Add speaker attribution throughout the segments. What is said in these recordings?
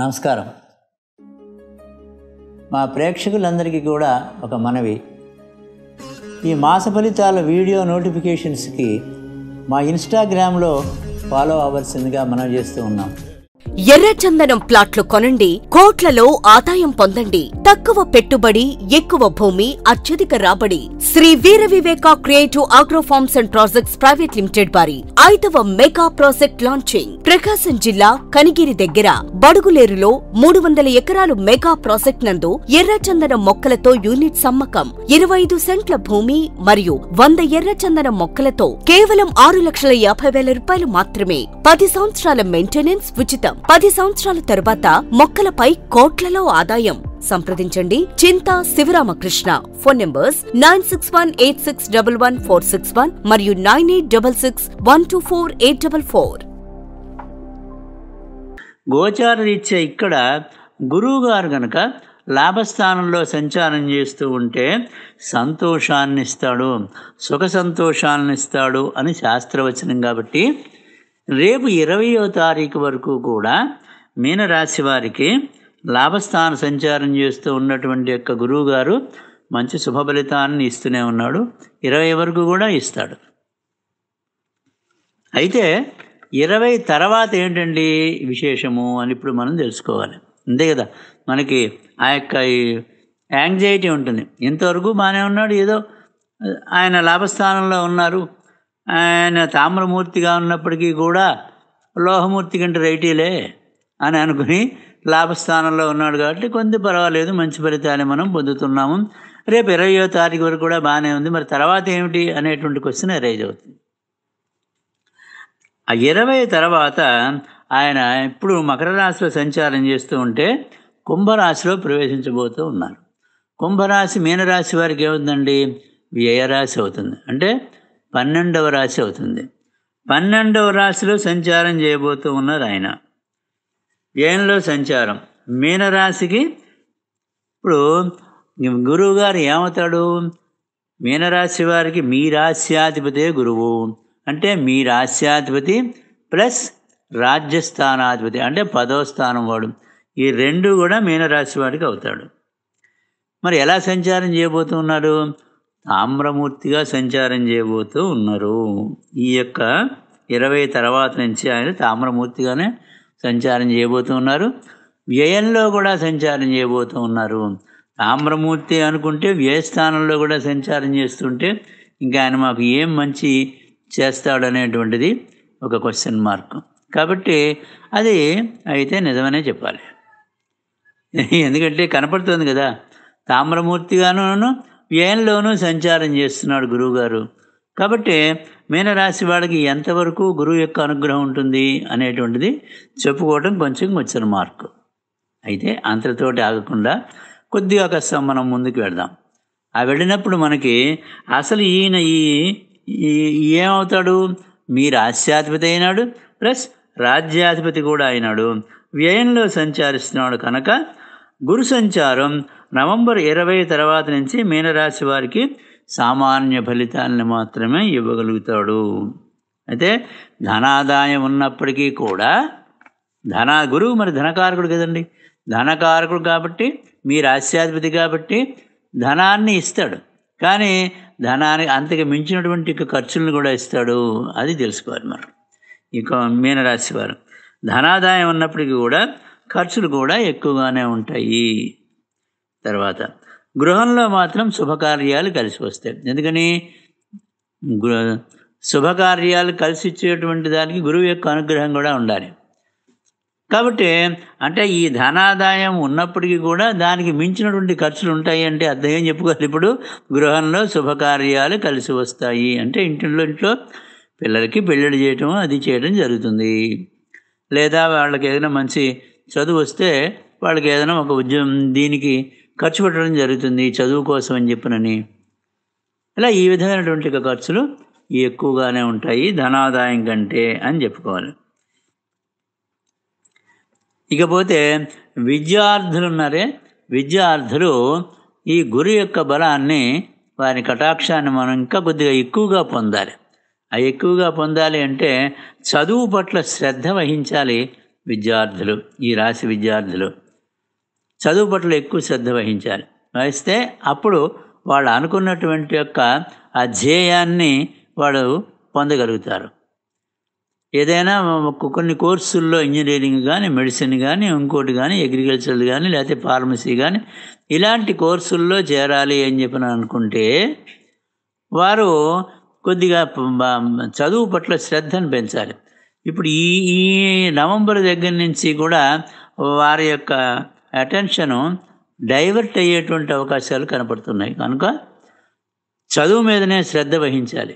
Speaker 1: నమస్కారం మా ప్రేక్షకులందరికీ కూడా ఒక మనవి ఈ మాస ఫలితాల వీడియో నోటిఫికేషన్స్కి మా ఇన్స్టాగ్రామ్లో ఫాలో అవ్వాల్సిందిగా మనం చేస్తూ ఉన్నాం ఎర్రచందనం ప్లాట్లు కొనండి కోట్లలో ఆదాయం పొందండి తక్కువ పెట్టుబడి ఎక్కువ భూమి అత్యధిక రాబడి Sri Veera Viveka creative agro farms and projects private limited వారి ఐదవ మెగా ప్రాజెక్ట్ లాంచింగ్ ప్రకాశం జిల్లా కనిగిరి దగ్గర బడుగులేరులో మూడు వందల ఎకరాలు మెగా ప్రాజెక్ట్ నందు ఎర్రచందన మొక్కలతో యూనిట్ సమ్మకం ఇరవై ఐదు సెంట్ల భూమి మరియు వంద ఎర్రచందన మొక్కలతో కేవలం ఆరు లక్షల యాభై వేల రూపాయలు మాత్రమే పది సంవత్సరాల మెయింటెనెన్స్ ఉచితం పది సంవత్సరాల తరువాత మొక్కలపై కోట్లలో ఆదాయం సంప్రదించండి Chinta Sivaramakrishna phone numbers nine six one eight six double one four six one మరియు nine eight double six one two four eight double four గోచారరీత్యా ఇక్కడ గురువుగారు గనక లాభస్థానంలో సంచారం చేస్తూ ఉంటే సంతోషాన్ని ఇస్తాడు సుఖ ఇస్తాడు అని శాస్త్రవచనం కాబట్టి రేపు ఇరవయో తారీఖు వరకు కూడా మీనరాశి వారికి లాభస్థాన సంచారం చేస్తూ ఉన్నటువంటి యొక్క గురువుగారు మంచి శుభ ఫలితాన్ని ఇస్తూనే ఉన్నాడు ఇరవై వరకు కూడా ఇస్తాడు అయితే ఇరవై తర్వాత ఏంటండి విశేషము అని ఇప్పుడు మనం తెలుసుకోవాలి అంతే కదా మనకి ఆ యొక్క యాంగ్జైటీ ఉంటుంది ఇంతవరకు బాగానే ఉన్నాడు ఏదో ఆయన లాభస్థానంలో ఉన్నారు ఆయన తామ్రమూర్తిగా ఉన్నప్పటికీ కూడా లోహమూర్తి కంటే రైటీలే అని అనుకుని లాభస్థానంలో ఉన్నాడు కాబట్టి కొంత పర్వాలేదు మంచి ఫలితాలు మనం పొందుతున్నాము రేపు ఇరవయో తారీఖు వరకు కూడా బాగానే ఉంది మరి తర్వాత ఏమిటి అనేటువంటి క్వశ్చన్ రైజ్ అవుతుంది ఆ ఇరవై తర్వాత ఆయన ఇప్పుడు మకర రాశిలో సంచారం చేస్తూ ఉంటే కుంభరాశిలో ప్రవేశించబోతూ ఉన్నారు కుంభరాశి మీనరాశి వారికి ఏముందండి వ్యయరాశి అవుతుంది అంటే పన్నెండవ రాశి అవుతుంది పన్నెండవ రాశిలో సంచారం చేయబోతూ ఉన్నారు ఆయన వ్యయంలో సంచారం మీనరాశికి ఇప్పుడు గురువు గారు ఏమవుతాడు మీనరాశి వారికి మీ రాశ్యాధిపతే గురువు అంటే మీ రాశ్యాధిపతి ప్లస్ రాజ్యస్థానాధిపతి అంటే పదో స్థానం వాడు ఈ రెండు కూడా మీనరాశి వాడికి అవుతాడు మరి ఎలా సంచారం చేయబోతూ ఉన్నారు తామ్రమూర్తిగా సంచారం చేయబోతూ ఉన్నారు ఈ యొక్క ఇరవై తర్వాత నుంచి ఆయన తామ్రమూర్తిగానే సంచారం చేయబోతూ ఉన్నారు వ్యయంలో కూడా సంచారం చేయబోతూ ఉన్నారు తామ్రమూర్తి అనుకుంటే వ్యయస్థానంలో కూడా సంచారం చేస్తుంటే ఇంకా ఆయన మాకు ఏం మంచి చేస్తాడనేటువంటిది ఒక క్వశ్చన్ మార్క్ కాబట్టి అది అయితే నిజమనే చెప్పాలి ఎందుకంటే కనపడుతుంది కదా తామ్రమూర్తిగాను వ్యయంలోనూ సంచారం చేస్తున్నాడు గురువుగారు కాబట్టి మీనరాశి వాడికి ఎంతవరకు గురువు యొక్క అనుగ్రహం ఉంటుంది అనేటువంటిది చెప్పుకోవడం కొంచెం వచ్చిన మార్కు అయితే అంతటితోటి ఆగకుండా కొద్దిగా కష్టం మనం ముందుకు వెళదాం ఆ వెళ్ళినప్పుడు మనకి అసలు ఈయన ఈ ఏమవుతాడు మీ రాజ్యాధిపతి అయినాడు ప్లస్ రాజ్యాధిపతి కూడా అయినాడు వ్యయంలో సంచారిస్తున్నాడు కనుక గురు సంచారం నవంబర్ ఇరవై తర్వాత నుంచి మీనరాశి వారికి సామాన్య ఫలితాలను మాత్రమే ఇవ్వగలుగుతాడు అయితే ధనాదాయం ఉన్నప్పటికీ కూడా ధన గురువు మరి ధనకారకుడు కదండి ధనకారకుడు కాబట్టి మీ రాశ్యాధిపతి కాబట్టి ధనాన్ని ఇస్తాడు కానీ ధనానికి అంతకు మించినటువంటి ఖర్చులను కూడా ఇస్తాడు అది తెలుసుకోవాలి మనం ఇక మీనరాశి వారు ధనాదాయం ఉన్నప్పటికీ కూడా ఖర్చులు కూడా ఎక్కువగానే ఉంటాయి తర్వాత గృహంలో మాత్రం శుభకార్యాలు కలిసి వస్తాయి ఎందుకని శుభకార్యాలు కలిసి ఇచ్చేటువంటి దానికి గురువు యొక్క అనుగ్రహం కూడా ఉండాలి కాబట్టి అంటే ఈ ధనాదాయం ఉన్నప్పటికీ కూడా దానికి మించినటువంటి ఖర్చులు ఉంటాయి అంటే అర్థం ఏం చెప్పుకోవాలి ఇప్పుడు గృహంలో శుభకార్యాలు కలిసి వస్తాయి అంటే ఇంటిలో ఇంట్లో పిల్లలకి పెళ్ళిళ్ళు చేయటం అది చేయడం జరుగుతుంది లేదా వాళ్ళకి ఏదైనా మంచి చదువు వస్తే వాళ్ళకి ఏదైనా ఒక ఉద్యోగం దీనికి ఖర్చు పెట్టడం జరుగుతుంది చదువు కోసం అని చెప్పినని ఇలా ఈ విధమైనటువంటి ఖర్చులు ఎక్కువగానే ఉంటాయి ధనాదాయం కంటే అని చెప్పుకోవాలి ఇకపోతే విద్యార్థులు ఉన్నారే విద్యార్థులు ఈ గురు యొక్క బలాన్ని వారి కటాక్షాన్ని మనం ఇంకా కొద్దిగా ఎక్కువగా పొందాలి ఆ ఎక్కువగా పొందాలి అంటే చదువు పట్ల శ్రద్ధ వహించాలి విద్యార్థులు ఈ రాశి విద్యార్థులు చదువు పట్ల ఎక్కువ శ్రద్ధ వహించాలి వహిస్తే అప్పుడు వాళ్ళు అనుకున్నటువంటి యొక్క ఆ ధ్యేయాన్ని వాళ్ళు పొందగలుగుతారు ఏదైనా కొన్ని కోర్సుల్లో ఇంజనీరింగ్ కానీ మెడిసిన్ కానీ ఇంకోటి కానీ అగ్రికల్చర్ కానీ లేకపోతే ఫార్మసీ కానీ ఇలాంటి కోర్సుల్లో చేరాలి అని చెప్పిన అనుకుంటే వారు కొద్దిగా చదువు పట్ల శ్రద్ధను పెంచాలి ఇప్పుడు ఈ ఈ నవంబర్ దగ్గర నుంచి కూడా వారి యొక్క అటెన్షను డైవర్ట్ అయ్యేటువంటి అవకాశాలు కనపడుతున్నాయి కనుక చదువు మీదనే శ్రద్ధ వహించాలి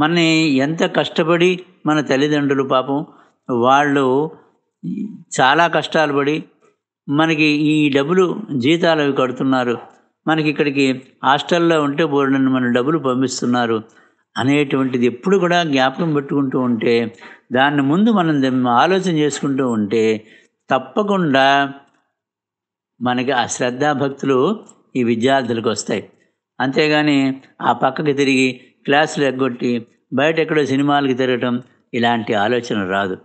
Speaker 1: మనని ఎంత కష్టపడి మన తల్లిదండ్రులు పాపం వాళ్ళు చాలా కష్టాలు పడి మనకి ఈ డబ్బులు జీతాలు అవి కడుతున్నారు మనకి ఇక్కడికి హాస్టల్లో ఉంటే బోర్డు మన డబ్బులు పంపిస్తున్నారు అనేటువంటిది ఎప్పుడు కూడా జ్ఞాపకం పెట్టుకుంటూ ఉంటే దాన్ని ముందు మనం ఆలోచన చేసుకుంటూ ఉంటే తప్పకుండా మనకి ఆ శ్రద్ధాభక్తులు ఈ విద్యార్థులకు వస్తాయి అంతేగాని ఆ పక్కకి తిరిగి క్లాసులు ఎగ్గొట్టి బయట ఎక్కడో సినిమాలకి తిరగటం ఇలాంటి ఆలోచన రాదు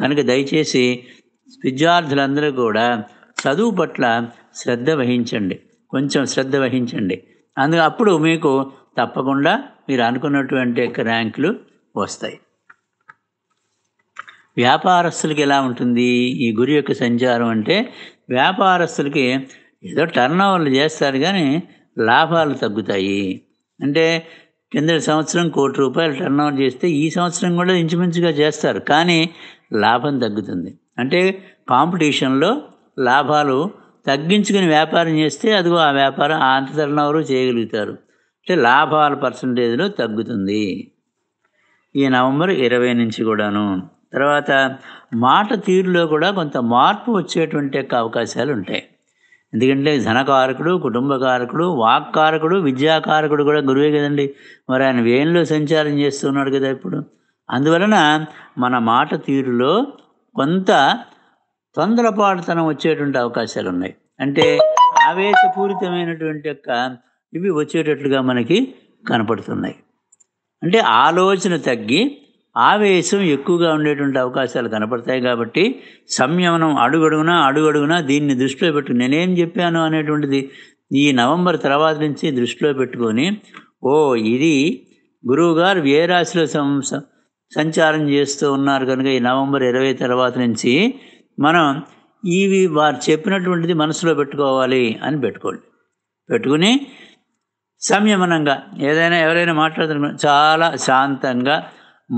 Speaker 1: కనుక దయచేసి విద్యార్థులందరూ కూడా చదువు పట్ల శ్రద్ధ వహించండి కొంచెం శ్రద్ధ వహించండి అందు అప్పుడు మీకు తప్పకుండా మీరు అనుకున్నటువంటి ర్యాంకులు వస్తాయి వ్యాపారస్తులకి ఎలా ఉంటుంది ఈ గురి యొక్క సంచారం అంటే వ్యాపారస్తులకి ఏదో టర్న్ ఓవర్లు చేస్తారు కానీ లాభాలు తగ్గుతాయి అంటే కిందటి సంవత్సరం కోటి రూపాయలు టర్న్ ఓవర్ చేస్తే ఈ సంవత్సరం కూడా ఇంచుమించుగా చేస్తారు కానీ లాభం తగ్గుతుంది అంటే కాంపిటీషన్లో లాభాలు తగ్గించుకుని వ్యాపారం చేస్తే అదిగో ఆ వ్యాపారం అంత టర్న్ ఓవర్ చేయగలుగుతారు అంటే లాభాల పర్సంటేజ్లో తగ్గుతుంది ఈ నవంబర్ ఇరవై నుంచి కూడాను తర్వాత మాట తీరులో కూడా కొంత మార్పు వచ్చేటువంటి అవకాశాలు ఉంటాయి ఎందుకంటే ధనకారకుడు కుటుంబకారకుడు వాక్కారకుడు విద్యాకారకుడు కూడా గురువే కదండి మరి ఆయన వేణులో సంచారం చేస్తున్నాడు కదా ఇప్పుడు అందువలన మన మాట తీరులో కొంత తొందరపాటుతనం వచ్చేటువంటి అవకాశాలు ఉన్నాయి అంటే ఆవేశపూరితమైనటువంటి యొక్క ఇవి వచ్చేటట్లుగా మనకి కనపడుతున్నాయి అంటే ఆలోచన తగ్గి ఆవేశం ఎక్కువగా ఉండేటువంటి అవకాశాలు కనపడతాయి కాబట్టి సంయమనం అడుగడుగునా అడుగడుగునా దీన్ని దృష్టిలో పెట్టుకుని నేనేం చెప్పాను అనేటువంటిది ఈ నవంబర్ తర్వాత నుంచి దృష్టిలో పెట్టుకొని ఓ ఇది గురువుగారు ఏ రాశిలో సంచారం చేస్తూ ఉన్నారు కనుక ఈ నవంబర్ ఇరవై తర్వాత నుంచి మనం ఇవి వారు చెప్పినటువంటిది మనసులో పెట్టుకోవాలి అని పెట్టుకోండి పెట్టుకుని సంయమనంగా ఏదైనా ఎవరైనా మాట్లాడుతున్న చాలా శాంతంగా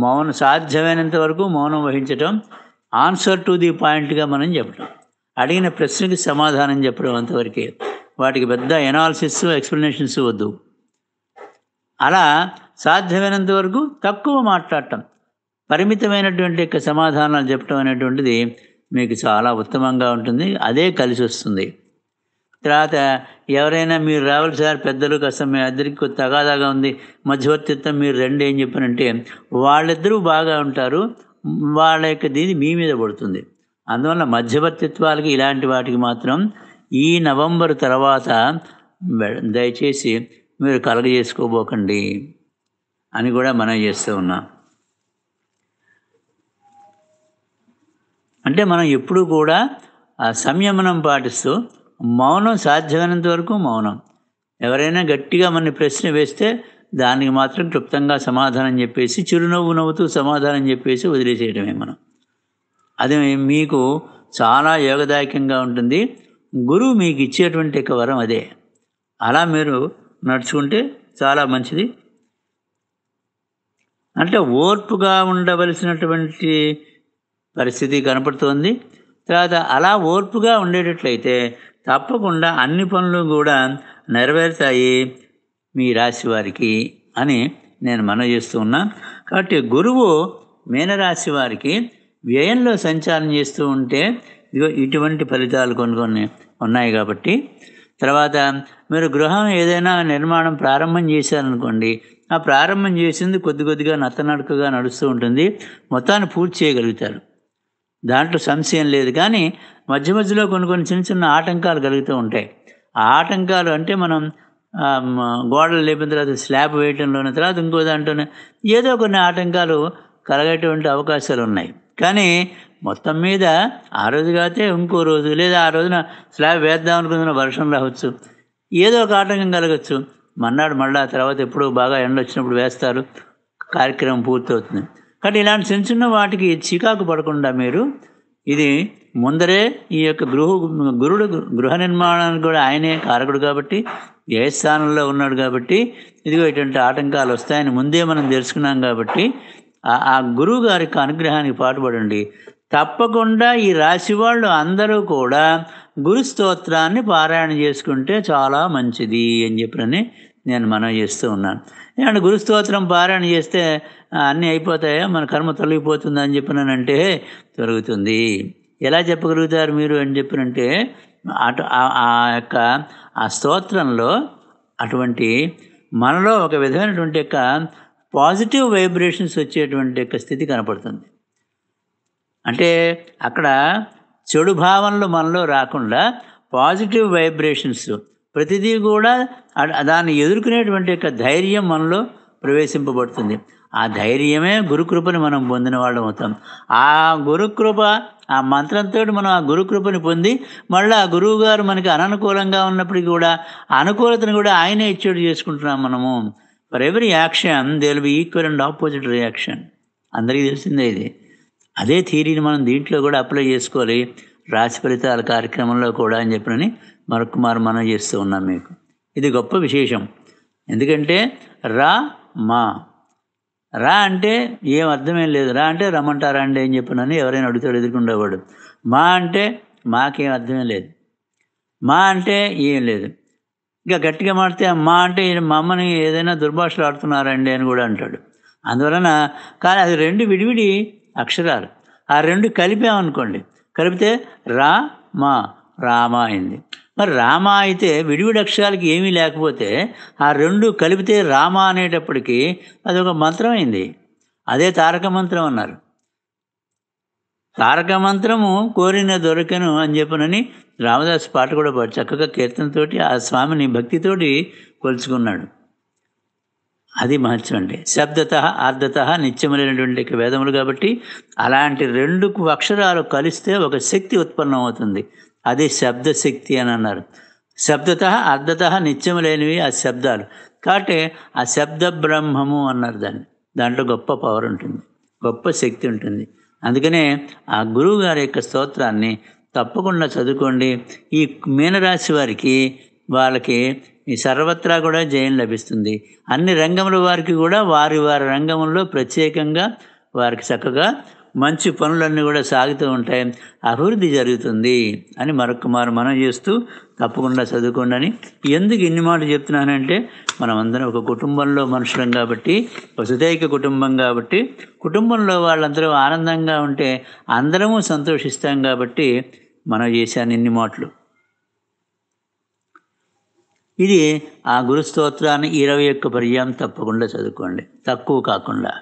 Speaker 1: మౌనం సాధ్యమైనంత వరకు మౌనం వహించటం ఆన్సర్ టు ది పాయింట్గా మనం చెప్పడం అడిగిన ప్రశ్నకి సమాధానం చెప్పడం అంతవరకే వాటికి పెద్ద ఎనాలిసిస్ ఎక్స్ప్లెనేషన్స్ వద్దు అలా సాధ్యమైనంత వరకు తక్కువ మాట్లాడటం పరిమితమైనటువంటి యొక్క సమాధానాలు చెప్పడం అనేటువంటిది మీకు చాలా ఉత్తమంగా ఉంటుంది అదే కలిసి వస్తుంది తర్వాత ఎవరైనా మీరు రావాలి సార్ పెద్దలు కాస్త మీ ఇద్దరికి తగాదాగా ఉంది మధ్యవర్తిత్వం మీరు రండి ఏం చెప్పానంటే వాళ్ళిద్దరూ బాగా ఉంటారు వాళ్ళ యొక్క దీని మీ మీద పడుతుంది అందువల్ల మధ్యవర్తిత్వాలకి ఇలాంటి వాటికి మాత్రం ఈ నవంబర్ తర్వాత దయచేసి మీరు కలగజేసుకోబోకండి అని కూడా మనం చేస్తూ ఉన్నాం అంటే మనం ఎప్పుడూ కూడా సంయమనం పాటిస్తూ మౌనం సాధ్యమైనంత వరకు మౌనం ఎవరైనా గట్టిగా మన ప్రశ్న వేస్తే దానికి మాత్రం క్లుప్తంగా సమాధానం చెప్పేసి చిరునవ్వు నవ్వుతూ సమాధానం చెప్పేసి వదిలేసేయటమే మనం అది మీకు చాలా యోగదాయకంగా ఉంటుంది గురువు మీకు ఇచ్చేటువంటి యొక్క వరం అదే అలా మీరు నడుచుకుంటే చాలా మంచిది అంటే ఓర్పుగా ఉండవలసినటువంటి పరిస్థితి కనపడుతోంది తర్వాత అలా ఓర్పుగా ఉండేటట్లయితే తప్పకుండా అన్ని పనులు కూడా నెరవేరుతాయి మీ రాశి వారికి అని నేను మనవి చేస్తూ ఉన్నా కాబట్టి గురువు మీనరాశి వారికి వ్యయంలో సంచారం చేస్తూ ఉంటే ఇదిగో ఇటువంటి ఫలితాలు కొన్ని కొన్ని ఉన్నాయి కాబట్టి తర్వాత మీరు గృహం ఏదైనా నిర్మాణం ప్రారంభం చేశారనుకోండి ఆ ప్రారంభం చేసింది కొద్ది కొద్దిగా నత్తనడుకగా నడుస్తూ ఉంటుంది మొత్తాన్ని పూర్తి చేయగలుగుతారు దాంట్లో సంశయం లేదు కానీ మధ్య మధ్యలో కొన్ని కొన్ని చిన్న చిన్న ఆటంకాలు కలుగుతూ ఉంటాయి ఆ ఆటంకాలు అంటే మనం గోడలు లేపిన తర్వాత స్లాబ్ వేయటంలోని తర్వాత ఇంకో దాంట్లోనే ఏదో కొన్ని ఆటంకాలు కలగేటువంటి అవకాశాలు ఉన్నాయి కానీ మొత్తం మీద ఆ రోజు కాకపోతే ఇంకో రోజు లేదా ఆ రోజున స్లాబ్ వేద్దాం అనుకున్న వర్షం రావచ్చు ఏదో ఒక ఆటంకం కలగచ్చు మన్నాడు మళ్ళీ ఆ తర్వాత ఎప్పుడు బాగా ఎండ వచ్చినప్పుడు వేస్తారు కార్యక్రమం పూర్తవుతుంది కానీ ఇలాంటి చిన్న చిన్న వాటికి చికాకు పడకుండా మీరు ఇది ముందరే ఈ యొక్క గృహ గురుడు గృహ నిర్మాణానికి కూడా ఆయనే కారకుడు కాబట్టి ఏ స్థానంలో ఉన్నాడు కాబట్టి ఇదిగో ఇటువంటి ఆటంకాలు వస్తాయని ముందే మనం తెలుసుకున్నాం కాబట్టి ఆ గురువు గారి యొక్క అనుగ్రహానికి పాటుపడండి తప్పకుండా ఈ రాశి వాళ్ళు అందరూ కూడా గురు స్తోత్రాన్ని పారాయణ చేసుకుంటే చాలా మంచిది అని చెప్పి నేను మనం చేస్తూ ఉన్నాను ఏమంటే స్తోత్రం పారాయణ చేస్తే అన్నీ అయిపోతాయా మన కర్మ తొలగిపోతుంది అని చెప్పినానంటే తొలుగుతుంది ఎలా చెప్పగలుగుతారు మీరు అని చెప్పినంటే అటు ఆ యొక్క ఆ స్తోత్రంలో అటువంటి మనలో ఒక విధమైనటువంటి యొక్క పాజిటివ్ వైబ్రేషన్స్ వచ్చేటువంటి యొక్క స్థితి కనపడుతుంది అంటే అక్కడ చెడు భావనలు మనలో రాకుండా పాజిటివ్ వైబ్రేషన్స్ ప్రతిదీ కూడా దాన్ని ఎదుర్కొనేటువంటి యొక్క ధైర్యం మనలో ప్రవేశింపబడుతుంది ఆ ధైర్యమే గురుకృపని మనం పొందిన వాళ్ళం అవుతాం ఆ గురుకృప ఆ మంత్రంతో మనం ఆ గురుకృపని పొంది మళ్ళీ ఆ గురువు గారు మనకి అననుకూలంగా ఉన్నప్పటికీ కూడా అనుకూలతను కూడా ఆయనే ఇచ్చేటు చేసుకుంటున్నాం మనము for every action there'll be equal and opposite reaction అందరికీ తెలిసిందే ఇది అదే థీరీని మనం దీంట్లో కూడా అప్లై చేసుకోవాలి రాశి ఫలితాల కార్యక్రమంలో కూడా అని చెప్పినని మరొకమారు మనం చేస్తూ ఉన్నాం మీకు ఇది గొప్ప విశేషం ఎందుకంటే రా మా రా అంటే ఏం అర్థమేం లేదు రా అంటే రమ్మంటారా అండి అని చెప్పినని ఎవరైనా అడుగుతాడు ఎదుర్కొండేవాడు మా అంటే మాకేం అర్థమేం లేదు మా అంటే ఏం లేదు ఇంకా గట్టిగా మాడితే మా అంటే మా అమ్మని ఏదైనా దుర్భాషలు ఆడుతున్నారండి అని కూడా అంటాడు అందువలన కానీ అది రెండు విడివిడి అక్షరాలు ఆ రెండు కలిపామనుకోండి కలిపితే రా మా రామ అయింది మరి రామ అయితే విడివిడి అక్షరాలకి ఏమీ లేకపోతే ఆ రెండు కలిపితే రామ అనేటప్పటికీ అది ఒక మంత్రం అయింది అదే తారక మంత్రం అన్నారు తారక మంత్రము కోరిన దొరకను అని చెప్పనని రామదాస్ పాట కూడా చక్కగా కీర్తనతోటి ఆ స్వామిని భక్తితోటి కొలుచుకున్నాడు అది మహత్యం అండి శబ్దత ఆర్ధత నిత్యములైనటువంటి వేదములు కాబట్టి అలాంటి రెండు అక్షరాలు కలిస్తే ఒక శక్తి ఉత్పన్నం అవుతుంది అది శబ్దశక్తి అని అన్నారు శబ్దత అర్ధత నిత్యములైనవి ఆ శబ్దాలు కాబట్టి ఆ శబ్ద బ్రహ్మము అన్నారు దాన్ని దాంట్లో గొప్ప పవర్ ఉంటుంది గొప్ప శక్తి ఉంటుంది అందుకనే ఆ గురువు గారి యొక్క స్తోత్రాన్ని తప్పకుండా చదువుకోండి ఈ మీనరాశి వారికి వాళ్ళకి ఈ సర్వత్రా కూడా జయం లభిస్తుంది అన్ని రంగముల వారికి కూడా వారి వారి రంగంలో ప్రత్యేకంగా వారికి చక్కగా మంచి పనులన్నీ కూడా సాగుతూ ఉంటాయి అభివృద్ధి జరుగుతుంది అని మరొక మారు మనం చేస్తూ తప్పకుండా చదువుకోండి ఎందుకు ఇన్ని మాటలు చెప్తున్నానంటే మనం అందరం ఒక కుటుంబంలో మనుషులం కాబట్టి వసుదైక కుటుంబం కాబట్టి కుటుంబంలో వాళ్ళందరూ ఆనందంగా ఉంటే అందరము సంతోషిస్తాం కాబట్టి మనం చేశాను ఇన్ని మాటలు ఇది ఆ గురుస్తోత్రాన్ని ఇరవై ఒక్క పర్యాయం తప్పకుండా చదువుకోండి తక్కువ కాకుండా